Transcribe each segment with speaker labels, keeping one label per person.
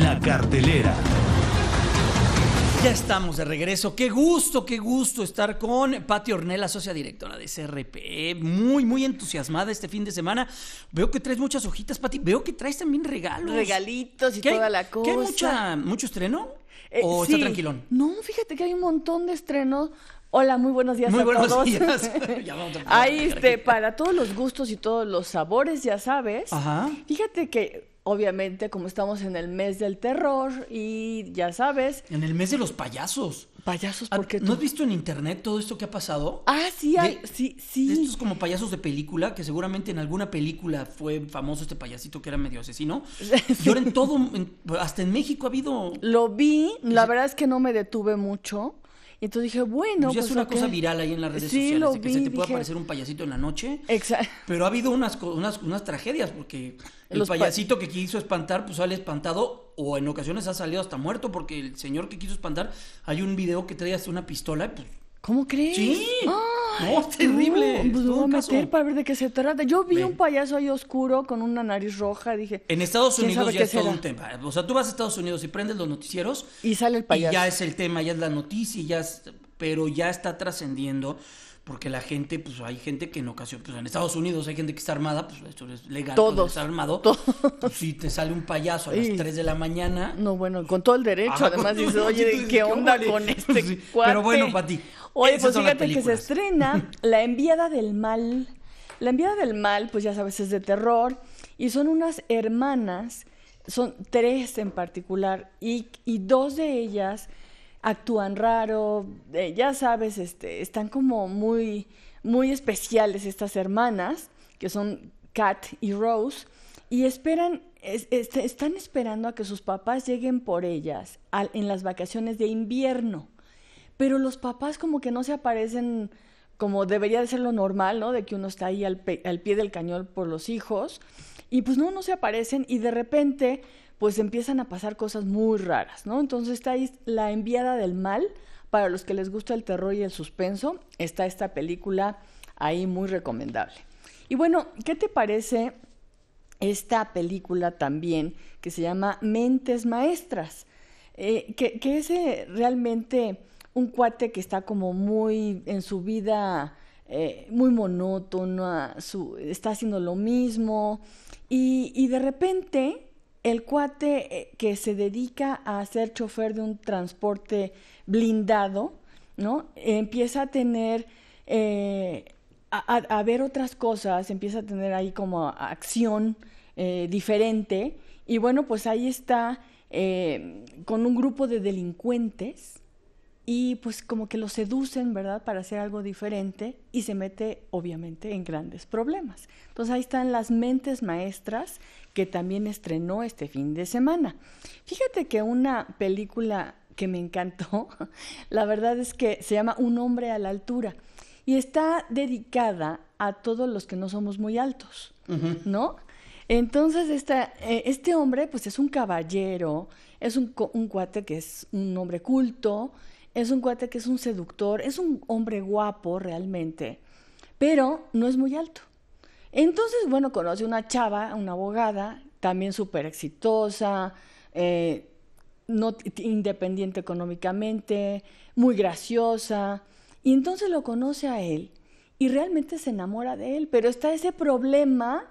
Speaker 1: La cartelera.
Speaker 2: Ya estamos de regreso. Qué gusto, qué gusto estar con Pati Ornella, socia directora de CRP. Muy, muy entusiasmada este fin de semana. Veo que traes muchas hojitas, Pati. Veo que traes también regalos. Regalitos y toda la cosa. ¿Qué mucha, mucho estreno? Eh, ¿O está tranquilón?
Speaker 1: No, fíjate que hay un montón de estrenos. Hola, muy buenos días muy buenos Días. Ahí, este, para todos los gustos y todos los sabores, ya sabes. Ajá. Fíjate que obviamente, como estamos en el mes del terror y ya sabes.
Speaker 2: En el mes de los payasos. Payasos, ah, porque ¿No has visto en internet todo esto que ha pasado? Ah, sí, sí, sí. esto estos como payasos de película, que seguramente en alguna película fue famoso este payasito que era medio asesino. Y ahora en todo, hasta en México ha habido. Lo vi, la
Speaker 1: verdad es que no me detuve mucho. Y entonces dije, pues bueno. Pues ya es pues, una cosa viral
Speaker 2: ahí en las redes sociales, de que se te puede aparecer un payasito en la noche. Exacto. Pero ha habido unas, unas, unas tragedias, porque el payasito que quiso espantar, pues sale espantado, o en ocasiones ha salido hasta muerto, porque el señor que quiso espantar, hay un video que trae hasta una pistola, pues. ¿Cómo crees? Sí. Ah. ¡No! terrible! Pues a para ver
Speaker 1: de qué se trata. Yo vi un payaso ahí oscuro con una nariz roja, dije. En Estados Unidos ya es todo un
Speaker 2: tema. O sea, tú vas a Estados Unidos y prendes los noticieros. Y sale el payaso. Y ya es el tema, ya es la noticia, ya pero ya está trascendiendo porque la gente, pues hay gente que en ocasión, pues en Estados Unidos hay gente que está armada, pues esto es legal, todos Todos. Pues, si te sale un payaso a las 3 de la
Speaker 1: mañana. No, bueno, con todo el derecho, además dices, oye, ¿qué, onda con
Speaker 2: este Pero bueno, Pati. Oye, pues fíjate que se
Speaker 1: estrena La enviada del mal. La enviada del mal, pues ya sabes, es de terror y son unas hermanas, son tres en particular y, y dos de ellas actúan raro, eh, ya sabes, este, están como muy, muy especiales estas hermanas, que son Kat y Rose, y esperan, este, están esperando a que sus papás lleguen por ellas en las vacaciones de invierno. Pero los papás como que no se aparecen como debería de ser lo normal, ¿no? De que uno está ahí al, al pie del cañón por los hijos. Y pues no, no se aparecen y de repente pues empiezan a pasar cosas muy raras, ¿no? Entonces está ahí la enviada del mal, para los que les gusta el terror y el suspenso, está esta película ahí muy recomendable. Y bueno, ¿qué te parece esta película también que se llama Mentes Maestras? Eh, que, es eh, realmente un cuate que está como muy en su vida eh, muy monótona, está haciendo lo mismo y de repente el cuate eh, que se dedica a ser chofer de un transporte blindado, ¿no? Empieza a tener, eh, a, ver otras cosas, empieza a tener ahí como acción eh, diferente. Y bueno, pues ahí está con un grupo de delincuentes y pues como que lo seducen, ¿verdad?, para hacer algo diferente y se mete obviamente en grandes problemas. Entonces ahí están las mentes maestras que también estrenó este fin de semana. Fíjate que una película que me encantó, la verdad es que se llama Un hombre a la altura y está dedicada a todos los que no somos muy altos, ¿no? Entonces esta, eh, este hombre pues es un caballero es un, cuate que es un hombre culto, es un cuate que es un seductor, es un hombre guapo realmente, pero no es muy alto. Entonces, bueno, conoce una chava, una abogada, también súper exitosa, eh, no, independiente económicamente, muy graciosa. Y entonces lo conoce a él y realmente se enamora de él, pero está ese problema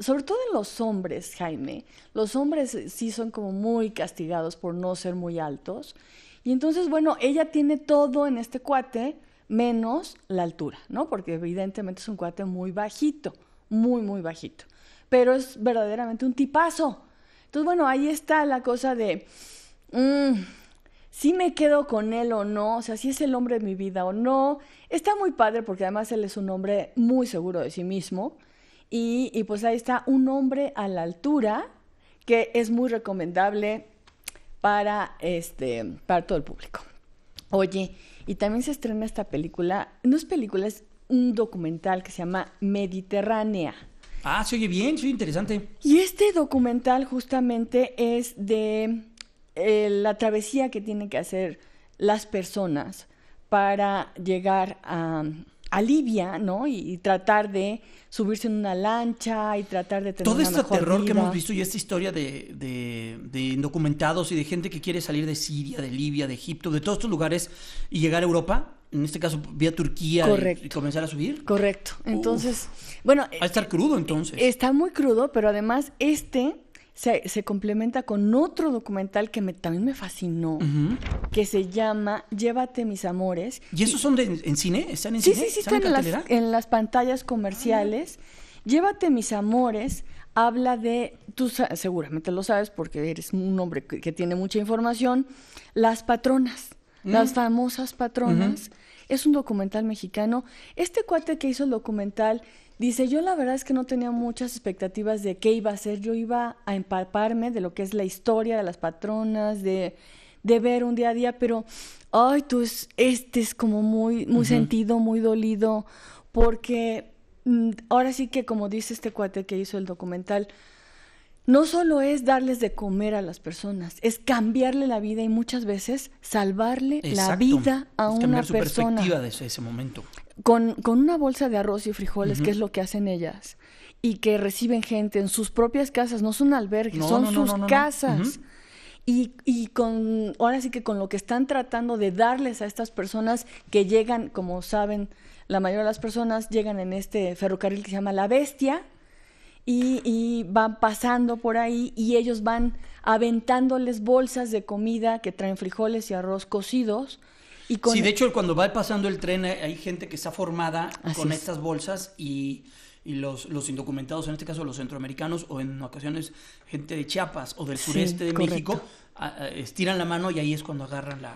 Speaker 1: sobre todo en los hombres, Jaime, los hombres eh, sí son como muy castigados por no ser muy altos. Y entonces, bueno, ella tiene todo en este cuate menos la altura, ¿no? Porque evidentemente es un cuate muy bajito, muy, muy bajito. Pero es verdaderamente un tipazo. Entonces, bueno, ahí está la cosa de... Mm, si me quedo con él o no, o sea, si es el hombre de mi vida o no. Está muy padre porque además él es un hombre muy seguro de sí mismo. Y, pues ahí está un hombre a la altura que es muy recomendable para, este, para todo el público. Oye, y también se estrena esta película, no es película, es un documental que se llama Mediterránea.
Speaker 2: Ah, se oye bien, se interesante.
Speaker 1: Y este documental justamente es de eh, la travesía que tienen que hacer las personas para llegar a, Libia, ¿no? Y, tratar de subirse en una lancha y tratar de tener Todo este terror que hemos visto
Speaker 2: y esta historia de, indocumentados y de gente que quiere salir de Siria, de Libia, de Egipto, de todos estos lugares y llegar a Europa, en este caso vía Turquía y, comenzar a subir. Correcto. Entonces, bueno... Va a estar crudo eh, entonces. Está
Speaker 1: muy crudo, pero además este se, complementa con otro documental que me, también me fascinó, que se llama Llévate mis amores.
Speaker 2: ¿Y esos son en cine? ¿Están en cine? Sí, sí, están, en,
Speaker 1: las, pantallas comerciales. Ah. Llévate mis amores habla de, tú seguramente lo sabes porque eres un hombre que tiene mucha información, las patronas. Las famosas patronas. Es un documental mexicano. Este cuate que hizo el documental dice, yo la verdad es que no tenía muchas expectativas de qué iba a ser. Yo iba a empaparme de lo que es la historia de las patronas, de, ver un día a día, pero, ay, tú, es, este es como muy, muy sentido, muy dolido, porque mm, ahora sí que como dice este cuate que hizo el documental, no solo es darles de comer a las personas, es cambiarle la vida y muchas veces salvarle la vida a es una su persona. Perspectiva
Speaker 2: de ese, momento.
Speaker 1: Con, con, una bolsa de arroz y frijoles, que es lo que hacen ellas, y que reciben gente en sus propias casas, no son albergues, son sus casas. Y, y, con ahora sí que con lo que están tratando de darles a estas personas que llegan, como saben, la mayoría de las personas llegan en este ferrocarril que se llama La Bestia, y, van pasando por ahí y ellos van aventándoles bolsas de comida que traen frijoles y arroz cocidos.
Speaker 2: Y con sí, de hecho cuando va pasando el tren eh, hay gente que está formada con estas bolsas y, los, indocumentados, en este caso los centroamericanos o en ocasiones gente de Chiapas o del sureste de México, estiran la mano y ahí es cuando agarran la...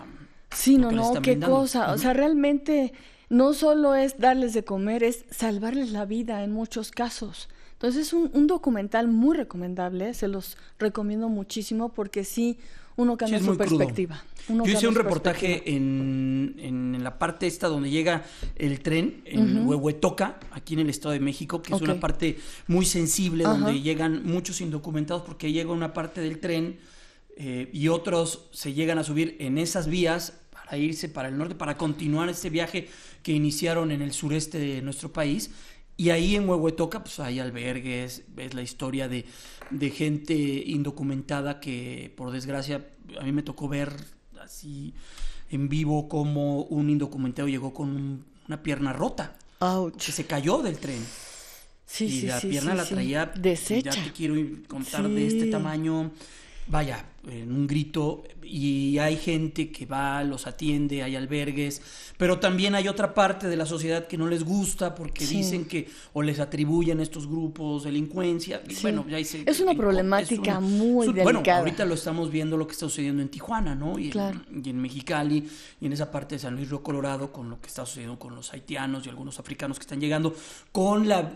Speaker 1: Sí, no, no, qué cosa. O sea, realmente no solo es darles de comer, es salvarles la vida en muchos casos. Entonces es un, documental muy recomendable, se los recomiendo muchísimo porque sí, uno cambia su perspectiva. Yo hice un reportaje
Speaker 2: en, la parte esta donde llega el tren, en Huehuetoca, aquí en el Estado de México, que es una parte muy sensible donde llegan muchos indocumentados porque llega una parte del tren eh, y otros se llegan a subir en esas vías para irse para el norte, para continuar este viaje que iniciaron en el sureste de nuestro país y ahí en Huehuetoca pues hay albergues, es la historia de, gente indocumentada que por desgracia a mí me tocó ver así en vivo como un indocumentado llegó con una pierna rota. Que se cayó del tren. Sí, y la pierna la traía pues, deshecha. Ya te quiero contar de este tamaño vaya, en un grito y hay gente que va, los atiende, hay albergues, pero también hay otra parte de la sociedad que no les gusta porque dicen que o les atribuyen estos grupos delincuencia. Bueno, ya es
Speaker 1: una problemática muy delicada. Bueno, ahorita
Speaker 2: lo estamos viendo lo que está sucediendo en Tijuana, ¿no? Y, en, y, en, Mexicali y en esa parte de San Luis Río Colorado con lo que está sucediendo con los haitianos y algunos africanos que están llegando con la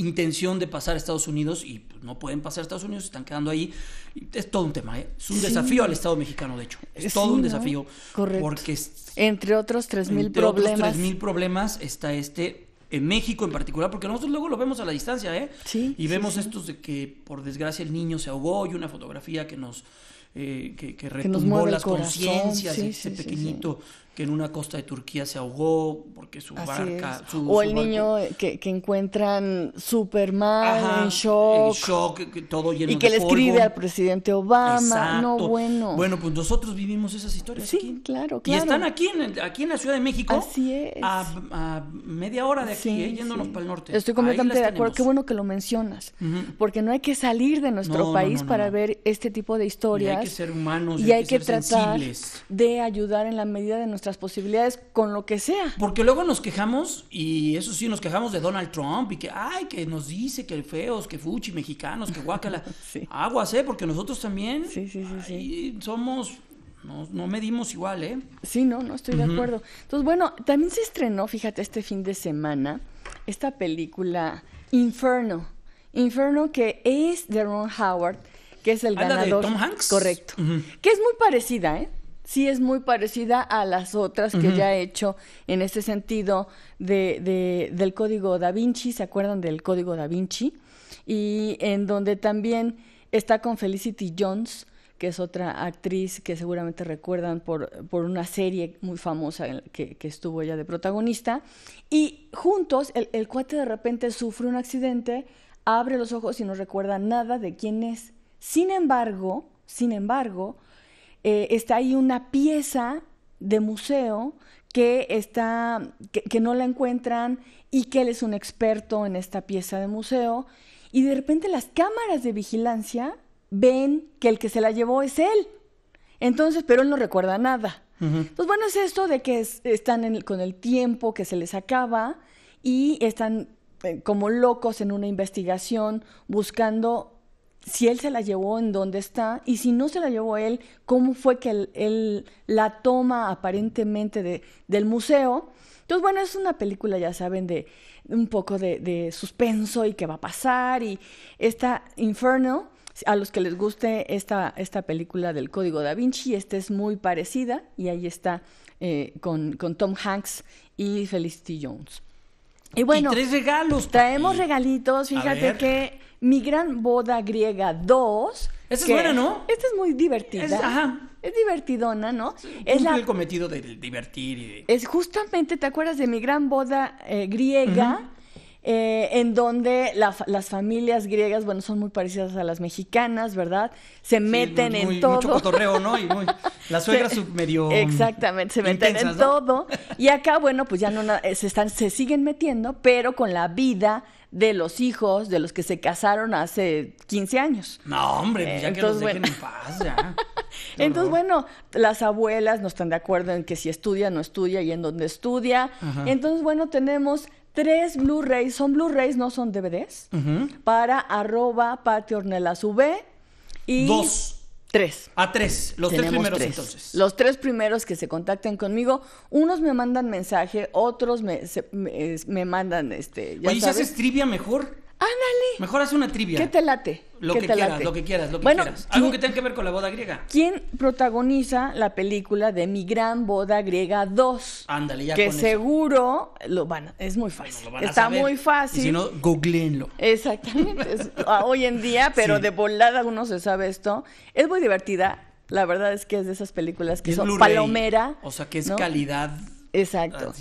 Speaker 2: intención de pasar a Estados Unidos y no pueden pasar a Estados Unidos, están quedando ahí. Es todo un tema, ¿eh? es un desafío al Estado mexicano, de hecho. Es todo un desafío. Correcto. Porque
Speaker 1: entre otros 3.000 problemas. Entre
Speaker 2: 3.000 problemas está este en México en particular, porque nosotros luego lo vemos a la distancia, ¿eh? Sí. Y vemos estos de que por desgracia el niño se ahogó y una fotografía que nos eh, que, retumbó las conciencias, ese pequeñito que en una costa de Turquía se ahogó porque su barca... o el niño
Speaker 1: que, que encuentran Superman mal, en shock.
Speaker 2: todo Y que le escribe al
Speaker 1: presidente Obama. No, bueno. Bueno,
Speaker 2: pues nosotros vivimos esas historias sí, aquí. claro, claro. Y están aquí en, aquí en la Ciudad de México. Así es. A, media hora de aquí, eh, yéndonos para el norte. Estoy completamente de acuerdo. Qué bueno
Speaker 1: que lo mencionas. Porque no hay que salir de nuestro país para ver este tipo de historias. Y hay que ser
Speaker 2: humanos. Y hay, que, tratar
Speaker 1: de ayudar en la medida de nuestra nuestras posibilidades
Speaker 2: con lo que sea. Porque luego nos quejamos, y eso sí, nos quejamos de Donald Trump, y que, ay, que nos dice que feos, que fuchi, mexicanos, que guacala. sí. Aguas, ¿eh? Porque nosotros también sí, somos no, medimos igual, ¿eh? Sí, no, no estoy de acuerdo. Entonces,
Speaker 1: bueno, también se estrenó, fíjate, este fin de semana, esta película Inferno. Inferno que es de Ron Howard, que es el ah, ganador. De Tom Hanks? Correcto. Que es muy parecida, ¿eh? sí es muy parecida a las otras que ya he hecho en este sentido de, del código da Vinci, ¿se acuerdan del código da Vinci? Y en donde también está con Felicity Jones, que es otra actriz que seguramente recuerdan por, por una serie muy famosa que, estuvo ella de protagonista. Y juntos, el, el cuate de repente sufre un accidente, abre los ojos y no recuerda nada de quién es. Sin embargo, sin embargo, eh, está ahí una pieza de museo que, está, que, no la encuentran y que él es un experto en esta pieza de museo. Y de repente las cámaras de vigilancia ven que el que se la llevó es él. Entonces, pero él no recuerda nada. Entonces, pues bueno, es esto de que están con el tiempo que se les acaba y están eh, como locos en una investigación buscando si él se la llevó, en dónde está, y si no se la llevó él, cómo fue que él, la toma aparentemente de, del museo. Entonces, bueno, es una película, ya saben, de un poco de, suspenso y qué va a pasar, y está Inferno, a los que les guste esta, esta película del Código da Vinci, esta es muy parecida, y ahí está eh, con Tom Hanks y Felicity Jones. Y bueno, tres regalos. Traemos regalitos, fíjate que mi gran boda griega 2. Esta es buena, ¿no? Esta es muy divertida. Es, ajá. Es divertidona, ¿no? Es la, el
Speaker 2: cometido de divertir.
Speaker 1: Es justamente, ¿te acuerdas de mi gran boda eh, griega? Eh, en donde las familias griegas, bueno, son muy parecidas a las mexicanas, ¿verdad? Se meten en todo. Mucho cotorreo,
Speaker 2: ¿no? la suegra Exactamente, se meten en todo.
Speaker 1: Y acá, bueno, pues ya no eh, se están, se siguen metiendo, pero con la vida de los hijos de los que se casaron hace 15 años. No, hombre, pues ya que entonces, dejen en
Speaker 2: paz, ya.
Speaker 1: entonces, bueno, las abuelas no están de acuerdo en que si estudia, no estudia y en dónde estudia. Entonces, bueno, tenemos tres Blu-rays, son Blu-rays, no son DVDs, para arroba patio y... Dos. Tres.
Speaker 2: A tres, los tres primeros entonces.
Speaker 1: Los tres primeros que se contacten conmigo, unos me mandan mensaje, otros me, me, mandan este. Ya Oye,
Speaker 2: trivia mejor? Ándale. Mejor haz una trivia. ¿Qué te late?
Speaker 1: Lo que quieras, lo que
Speaker 2: quieras, lo que bueno, quieras. Algo que tenga que ver con la boda griega.
Speaker 1: ¿Quién protagoniza la película de Mi Gran Boda Griega 2? Ándale, ya Que seguro lo van, es muy fácil. Está muy fácil. si no,
Speaker 2: googleenlo.
Speaker 1: Exactamente. hoy en día, pero de volada uno se sabe esto. Es muy divertida. La verdad es que es de esas películas que son palomera. O
Speaker 2: sea, que es calidad
Speaker 1: Exacto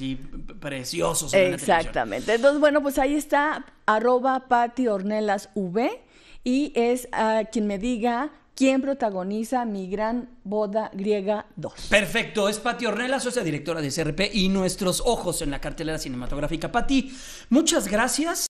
Speaker 2: preciosos. Exactamente. Entonces,
Speaker 1: bueno, pues ahí está arroba Patti Ornelas V y es ah, quien me diga quién protagoniza Mi Gran Boda Griega
Speaker 2: 2. Perfecto, es Pati Ornelas, socia directora de CRP y Nuestros Ojos en la cartelera cinematográfica. Pati, muchas gracias.